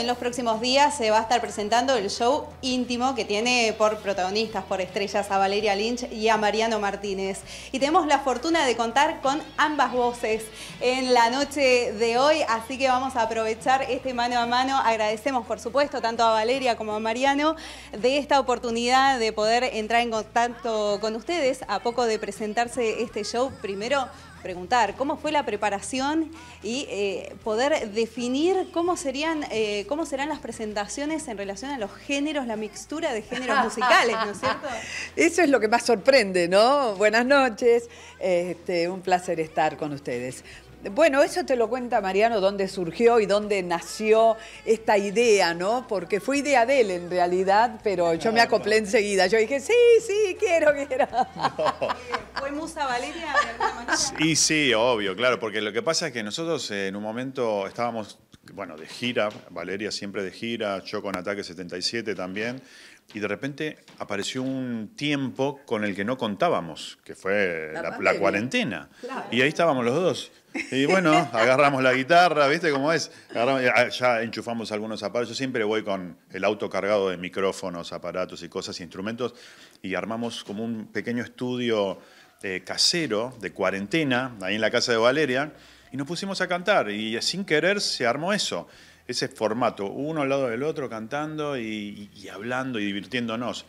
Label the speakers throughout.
Speaker 1: en los próximos días se va a estar presentando el show íntimo que tiene por protagonistas, por estrellas, a Valeria Lynch y a Mariano Martínez. Y tenemos la fortuna de contar con ambas voces en la noche de hoy, así que vamos a aprovechar este mano a mano. Agradecemos, por supuesto, tanto a Valeria como a Mariano de esta oportunidad de poder entrar en contacto con ustedes a poco de presentarse este show. Primero, preguntar cómo fue la preparación y eh, poder definir cómo serían eh, cómo serán las presentaciones en relación a los géneros, la mixtura de géneros musicales, ¿no es cierto?
Speaker 2: Eso es lo que más sorprende, ¿no? Buenas noches, este, un placer estar con ustedes. Bueno, eso te lo cuenta Mariano, dónde surgió y dónde nació esta idea, ¿no? Porque fue idea de él en realidad, pero yo me acoplé enseguida. Yo dije, sí, sí, quiero, quiero.
Speaker 3: ¿Fue Musa Valeria Y sí, obvio, claro, porque lo que pasa es que nosotros eh, en un momento estábamos, bueno, de gira, Valeria siempre de gira, yo con Ataque 77 también, y de repente apareció un tiempo con el que no contábamos, que fue la, cuarentena. Y ahí estábamos los dos. Y bueno, agarramos la guitarra, ¿viste cómo es? Eh, ya enchufamos algunos aparatos. Yo siempre voy con el auto cargado de micrófonos, aparatos y cosas, instrumentos, y armamos como un pequeño estudio eh, casero de cuarentena, ahí en la casa de Valeria, y nos pusimos a cantar. Y sin querer se armó eso, ese formato, uno al lado del otro cantando y, y hablando y divirtiéndonos.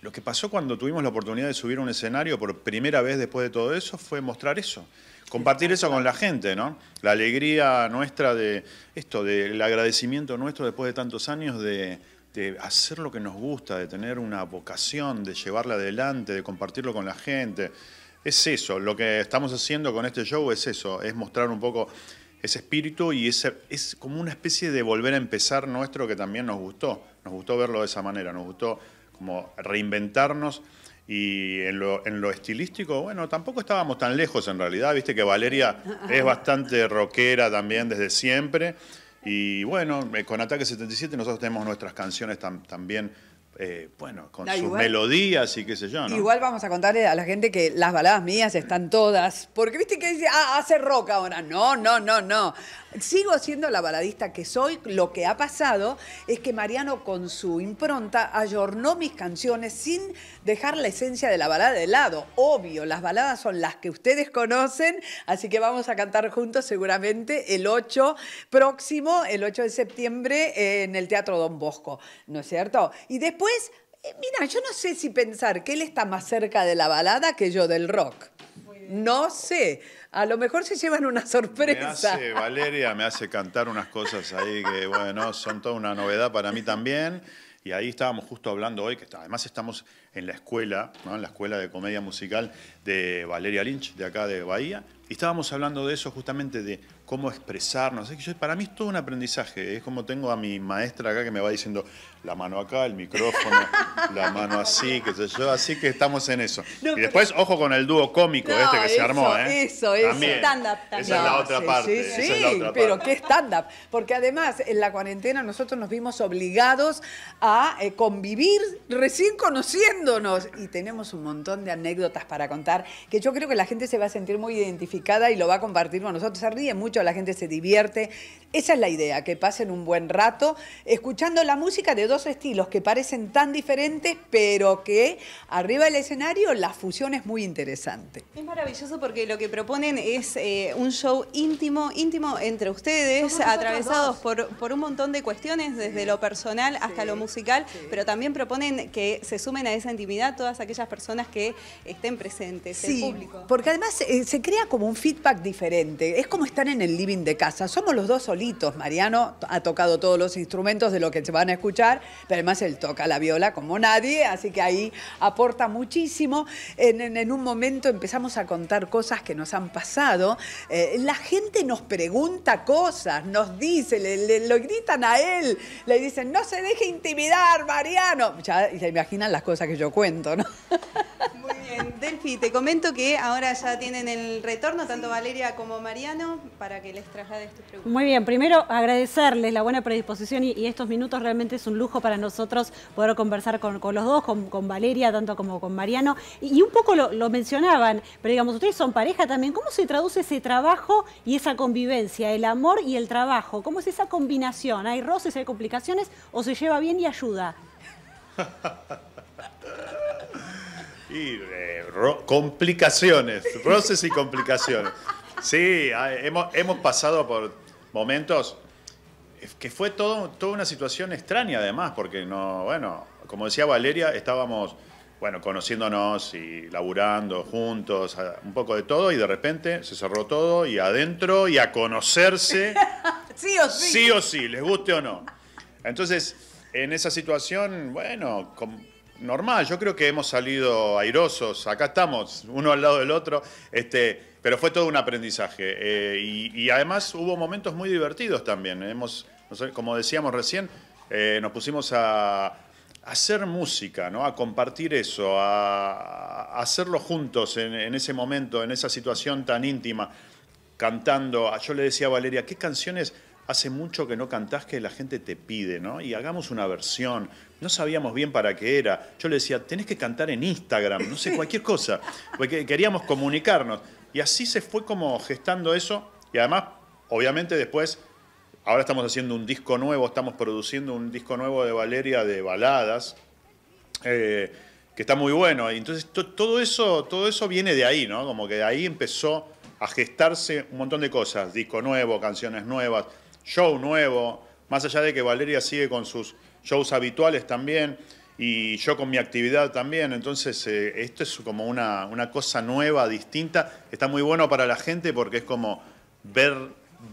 Speaker 3: Lo que pasó cuando tuvimos la oportunidad de subir a un escenario por primera vez después de todo eso fue mostrar eso compartir eso con la gente, ¿no? La alegría nuestra de esto, del agradecimiento nuestro después de tantos años de, hacer lo que nos gusta, de tener una vocación, de llevarla adelante, de compartirlo con la gente. Es eso, lo que estamos haciendo con este show es eso, es mostrar un poco ese espíritu y es como una especie de volver a empezar nuestro que también nos gustó. Nos gustó verlo de esa manera, nos gustó como reinventarnos y en lo, en lo, estilístico, bueno, tampoco estábamos tan lejos en realidad, viste que Valeria es bastante rockera también desde siempre. Y bueno, eh, con Ataque 77 nosotros tenemos nuestras canciones también, eh, bueno, con sus melodías y qué sé yo. Igual
Speaker 2: vamos a contarle a la gente que las baladas mías están todas, porque viste que dice, ah, hace rock ahora. No, no, no, no. Sigo siendo la baladista que soy. Lo que ha pasado es que Mariano con su impronta ayornó mis canciones sin dejar la esencia de la balada de lado. Obvio, las baladas son las que ustedes conocen, así que vamos a cantar juntos seguramente el 8 próximo, el 8 de septiembre, en el Teatro Don Bosco, ¿no es cierto? Y después, eh, mira, yo no sé si pensar que él está más cerca de la balada que yo del rock. No sé a lo mejor se llevan una sorpresa.
Speaker 3: Valeria me hace cantar unas cosas ahí que, bueno, son toda una novedad para mí también. Y ahí estábamos justo hablando hoy, que además estamos en la escuela, en la escuela de comedia musical de Valeria Lynch, de acá de Bahía, y estábamos hablando de eso justamente, de cómo expresarnos. para mí es todo un aprendizaje, es como tengo a mi maestra acá que me va diciendo la mano acá, el micrófono, la mano así, que sé yo, así que estamos en eso. y después, ojo con el dúo cómico este que se armó, ¿eh? Eso, es stand-up también. Esa es la otra parte. Sí, sí, pero qué
Speaker 2: stand-up, porque además en la cuarentena nosotros nos vimos obligados a eh, convivir recién conociendo y tenemos un montón de anécdotas para contar que yo creo que la gente se va a sentir muy identificada y lo va a compartir con nosotros. Se ríe mucho, la gente se divierte. Esa es la idea, que pasen un buen rato escuchando la música de dos estilos que parecen tan diferentes, pero que arriba del escenario la fusión es muy interesante.
Speaker 1: Es maravilloso porque lo que proponen es eh, un show íntimo, íntimo entre ustedes, atravesados por, por, un montón de cuestiones, desde lo personal hasta lo musical, pero también proponen que se sumen a esa intimidar intimidad todas aquellas personas que estén presentes, público.
Speaker 2: Porque además eh, se crea como un feedback diferente. Es como estar en el living de casa. Somos los dos solitos. Mariano ha tocado todos los instrumentos de lo que se van a escuchar, pero además él toca la viola como nadie, así que ahí aporta muchísimo. En, un momento empezamos a contar cosas que nos han pasado. Eh, la gente nos pregunta cosas, nos dice, lo gritan a él, le dicen, no se deje intimidar, Mariano. Ya, se imaginan las cosas que yo yo cuento, ¿no? Muy bien. Delfi, te comento que ahora ya tienen el retorno, tanto Valeria como
Speaker 1: Mariano, para que les traslades estos
Speaker 4: preguntas. Muy bien, primero agradecerles la buena predisposición y, estos minutos realmente es un lujo para nosotros poder conversar con, los dos, con, Valeria tanto como con Mariano. Y, un poco lo, lo, mencionaban, pero digamos, ustedes son pareja también. ¿Cómo se traduce ese trabajo y esa convivencia, el amor y el trabajo? ¿Cómo es esa combinación? ¿Hay roces, hay complicaciones o se lleva bien y ayuda?
Speaker 3: Y eh, complicaciones, roces y complicaciones. Sí, ah, hemos, pasado por momentos eh, que fue todo, toda una situación extraña además, porque no, bueno, como decía Valeria, estábamos, bueno, conociéndonos y laburando juntos, ah, un poco de todo, y de repente se cerró todo y adentro y a conocerse. sí o sí. Sí o sí, les guste o no. Entonces, en esa situación, bueno, normal. Yo creo que hemos salido airosos. Acá estamos, uno al lado del otro. Este, pero fue todo un aprendizaje. Eh, y, además hubo momentos muy divertidos también. Hemos, como decíamos recién, eh, nos pusimos a, hacer música, ¿no? a compartir eso, a, hacerlo juntos en, en ese momento, en esa situación tan íntima, cantando. Yo le decía a Valeria, ¿qué canciones hace mucho que no cantás que la gente te pide, ¿no? Y hagamos una versión. No sabíamos bien para qué era. Yo le decía, tenés que cantar en Instagram, no sé, cualquier cosa. Porque queríamos comunicarnos. Y así se fue como gestando eso. Y además, obviamente después, ahora estamos haciendo un disco nuevo, estamos produciendo un disco nuevo de Valeria de baladas. Eh, que está muy bueno. Entonces todo, eso, todo eso viene de ahí, ¿no? Como que de ahí empezó a gestarse un montón de cosas, disco nuevo, canciones nuevas, show nuevo, más allá de que Valeria sigue con sus shows habituales también y yo con mi actividad también. Entonces, eh, esto es como una, cosa nueva, distinta. Está muy bueno para la gente porque es como ver,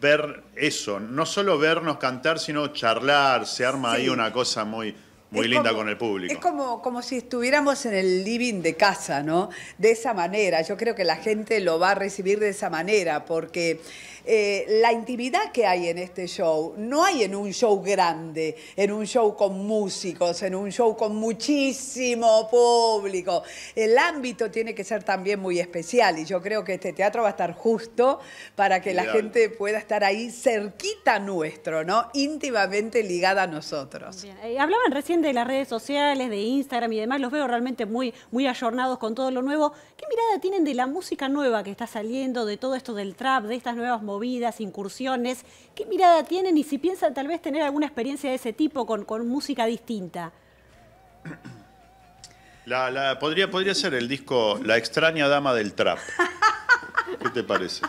Speaker 3: ver eso. No solo vernos cantar, sino charlar. Se arma ahí una cosa muy, muy linda con el público. Es
Speaker 2: como, como si estuviéramos en el living de casa, ¿no? De esa manera. Yo creo que la gente lo va a recibir de esa manera, porque eh, la intimidad que hay en este show, no hay en un show grande, en un show con músicos, en un show con muchísimo público. El ámbito tiene que ser también muy especial y yo creo que este teatro va a estar justo para que la gente pueda estar ahí cerquita nuestro, ¿no? Íntimamente ligada a nosotros.
Speaker 4: Eh, hablaban recién de las redes sociales, de Instagram y demás, los veo realmente muy, muy ayornados con todo lo nuevo. ¿Qué mirada tienen de la música nueva que está saliendo, de todo esto del trap, de estas nuevas movidas, incursiones? ¿Qué mirada tienen y si piensan tal vez tener alguna experiencia de ese tipo con, con música distinta?
Speaker 3: La, podría, podría ser el disco La extraña dama del trap. ¿Qué te parece?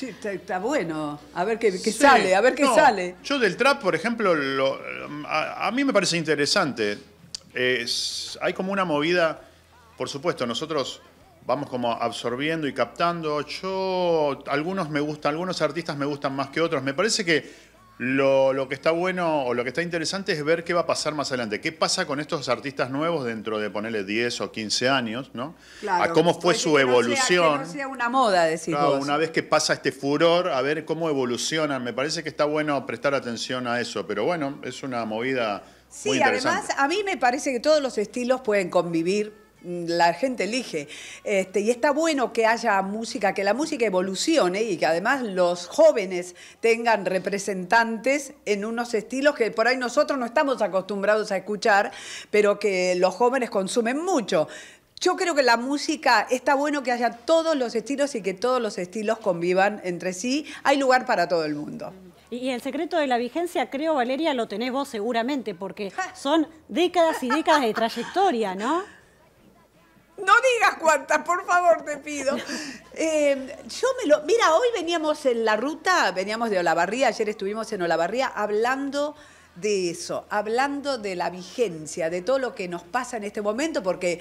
Speaker 2: está, bueno. A ver qué, sale, a ver qué sale.
Speaker 3: Yo del trap, por ejemplo, lo, a, mí me parece interesante. hay como una movida, por supuesto, nosotros vamos como absorbiendo y captando. Yo, algunos me gustan, algunos artistas me gustan más que otros. Me parece que lo, que está bueno o lo que está interesante es ver qué va a pasar más adelante. ¿Qué pasa con estos artistas nuevos dentro de ponerle 10 o 15 años, ¿no? a cómo fue su evolución.
Speaker 2: una moda, Una
Speaker 3: vez que pasa este furor, a ver cómo evolucionan. Me parece que está bueno prestar atención a eso, pero bueno, es una movida. Sí, muy interesante. además,
Speaker 2: a mí me parece que todos los estilos pueden convivir la gente elige. Este, y está bueno que haya música, que la música evolucione y que además los jóvenes tengan representantes en unos estilos que por ahí nosotros no estamos acostumbrados a escuchar, pero que los jóvenes consumen mucho. Yo creo que la música está bueno que haya todos los estilos y que todos los estilos convivan entre sí. Hay lugar para todo el mundo.
Speaker 4: Y el secreto de la vigencia, creo, Valeria, lo tenés vos seguramente, porque son décadas y décadas de trayectoria, ¿no?
Speaker 2: No digas cuántas, por favor, te pido. Eh, yo me lo. Mira, hoy veníamos en la ruta, veníamos de Olavarría, ayer estuvimos en Olavarría hablando de eso, hablando de la vigencia, de todo lo que nos pasa en este momento, porque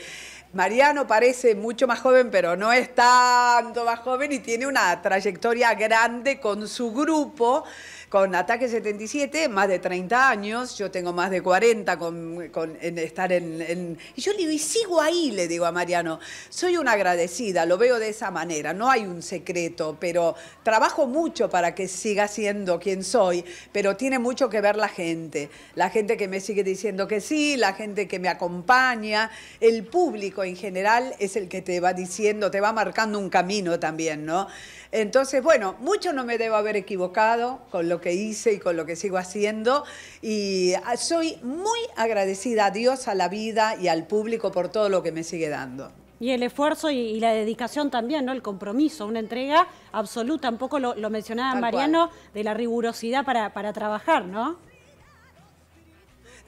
Speaker 2: Mariano parece mucho más joven, pero no es tanto más joven y tiene una trayectoria grande con su grupo. Con Ataque 77, más de 30 años, yo tengo más de 40 con, en estar en, Y yo le digo, y sigo ahí, le digo a Mariano, soy una agradecida, lo veo de esa manera, no hay un secreto, pero trabajo mucho para que siga siendo quien soy, pero tiene mucho que ver la gente, la gente que me sigue diciendo que sí, la gente que me acompaña, el público en general es el que te va diciendo, te va marcando un camino también, ¿no? Entonces, bueno, mucho no me debo haber equivocado con lo que hice y con lo que sigo haciendo. Y ah, soy muy agradecida a Dios, a la vida y al público por todo lo que me sigue dando.
Speaker 4: Y el esfuerzo y, la dedicación también, ¿no? El compromiso, una entrega absoluta. Un poco lo, mencionaba Mariano, de la rigurosidad para, para trabajar, ¿no?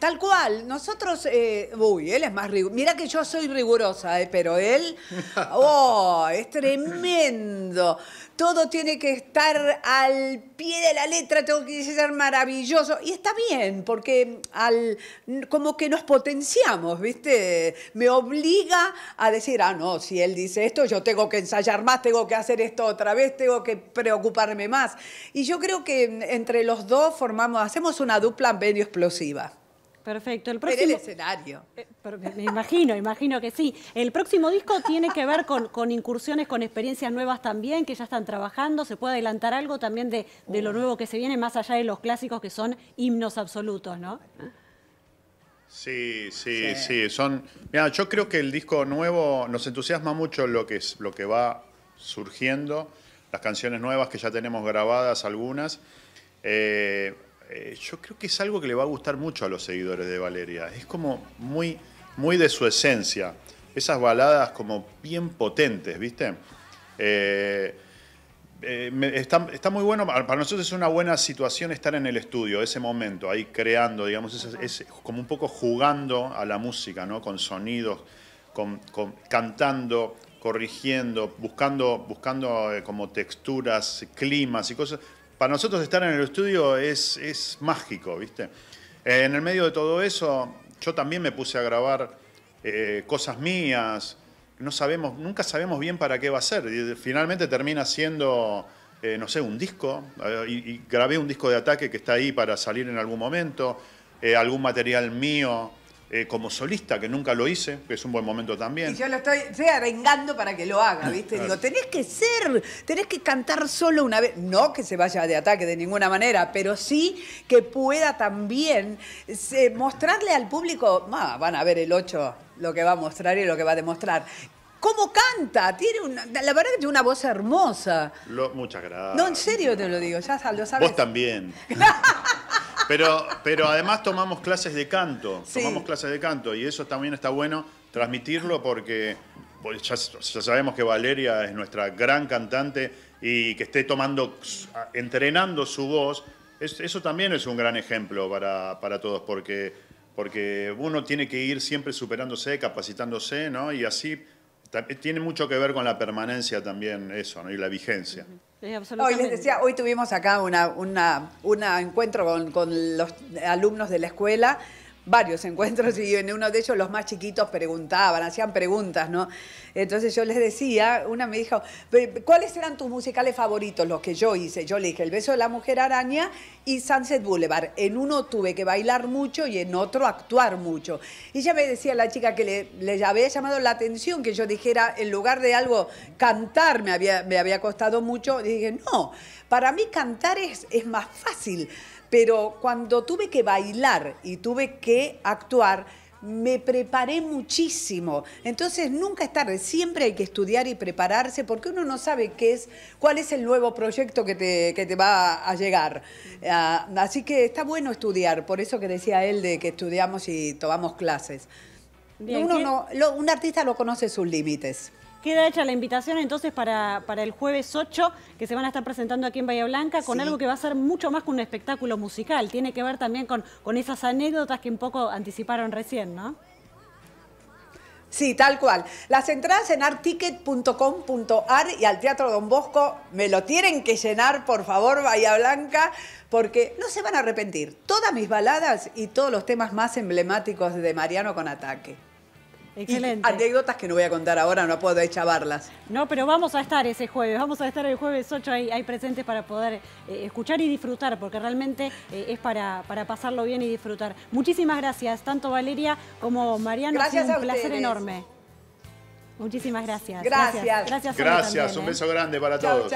Speaker 2: Tal cual, nosotros, eh, uy, él es más riguroso. Mira que yo soy rigurosa, eh, pero él, oh, es tremendo. Todo tiene que estar al pie de la letra, tengo que ser maravilloso. Y está bien, porque al, como que nos potenciamos, ¿viste? Me obliga a decir, ah, no, si él dice esto, yo tengo que ensayar más, tengo que hacer esto otra vez, tengo que preocuparme más. Y yo creo que entre los dos formamos, hacemos una dupla medio explosiva.
Speaker 4: Perfecto. El próximo... el escenario. Eh, me imagino, imagino que sí. El próximo disco tiene que ver con, con, incursiones, con experiencias nuevas también, que ya están trabajando. ¿Se puede adelantar algo también de, lo oh. nuevo que se viene, más allá de los clásicos que son himnos absolutos, no?
Speaker 3: Sí, sí, sí. Son. Mira, yo creo que el disco nuevo nos entusiasma mucho lo que es, lo que va surgiendo, las canciones nuevas que ya tenemos grabadas algunas. Eh, eh, yo creo que es algo que le va a gustar mucho a los seguidores de Valeria. Es como muy, muy de su esencia. Esas baladas como bien potentes, ¿viste? Eh, eh, está, muy bueno, para nosotros es una buena situación estar en el estudio, ese momento, ahí creando, digamos, es, como un poco jugando a la música, ¿no? Con sonidos, con, cantando, corrigiendo, buscando, buscando como texturas, climas y cosas para nosotros estar en el estudio es, mágico, ¿viste? Eh, en el medio de todo eso, yo también me puse a grabar eh, cosas mías. No sabemos, nunca sabemos bien para qué va a ser. Y finalmente termina siendo, eh, no sé, un disco. y, grabé un disco de ataque que está ahí para salir en algún momento. algún material mío eh, como solista, que nunca lo hice, que es un buen momento también. Y
Speaker 2: yo lo estoy arengando para que lo haga, mm, ¿viste? Digo, tenés que ser, tenés que cantar solo una vez. No que se vaya de ataque de ninguna manera, pero sí que pueda también eh, mostrarle al público, van a ver el 8 lo que va a mostrar y lo que va a demostrar. ¿Cómo canta? Tiene una, la verdad que tiene una voz hermosa.
Speaker 3: muchas gracias. No, en
Speaker 2: serio te lo digo, ya lo sabes. Vos
Speaker 3: también. Pero, pero además tomamos clases de canto, tomamos clases de canto y eso también está bueno transmitirlo porque pues, ya, sabemos que Valeria es nuestra gran cantante y que esté tomando, entrenando su voz, eso también es un gran ejemplo para, para todos porque, porque uno tiene que ir siempre superándose, capacitándose, ¿no? Y así tiene mucho que ver con la permanencia también eso, ¿no? Y la vigencia.
Speaker 2: Hoy les decía, hoy tuvimos acá un encuentro con los alumnos de la escuela varios encuentros y en uno de ellos los más chiquitos preguntaban, hacían preguntas, ¿no? Entonces yo les decía, una me dijo, ¿cuáles eran tus musicales favoritos, los que yo hice? Yo le dije, El beso de la mujer araña y Sunset Boulevard. En uno tuve que bailar mucho y en otro actuar mucho. Y ya me decía la chica que le, había llamado la atención que yo dijera, en lugar de algo, cantar me había, me había costado mucho. dije, no, para mí cantar es, es más fácil pero cuando tuve que bailar y tuve que actuar, me preparé muchísimo. Entonces nunca es tarde, siempre hay que estudiar y prepararse porque uno no sabe qué es, cuál es el nuevo proyecto que te, va a llegar. Ah, así que está bueno estudiar, por eso que decía él de que estudiamos y tomamos clases. uno no, un artista lo conoce sus límites.
Speaker 4: Queda hecha la invitación entonces para, el jueves 8, que se van a estar presentando aquí en Bahía Blanca, con algo que va a ser mucho más que un espectáculo musical. Tiene que ver también con, con esas anécdotas que un poco anticiparon recién, ¿no?
Speaker 2: Sí, tal cual. Las entradas en articket.com.ar y al Teatro Don Bosco me lo tienen que llenar, por favor, Bahía Blanca, porque no se van a arrepentir. Todas mis baladas y todos los temas más emblemáticos de Mariano con ataque. Excelente. anécdotas que no voy a contar ahora, no puedo chavarlas.
Speaker 4: No, pero vamos a estar ese jueves, vamos a estar el jueves 8 ahí, presentes para poder eh, escuchar y disfrutar, porque realmente eh, es para, para pasarlo bien y disfrutar. Muchísimas gracias, tanto Valeria como Mariano. Gracias un placer enorme. Muchísimas gracias. Gracias. Gracias, gracias, gracias un ¿eh? beso
Speaker 3: grande para todos.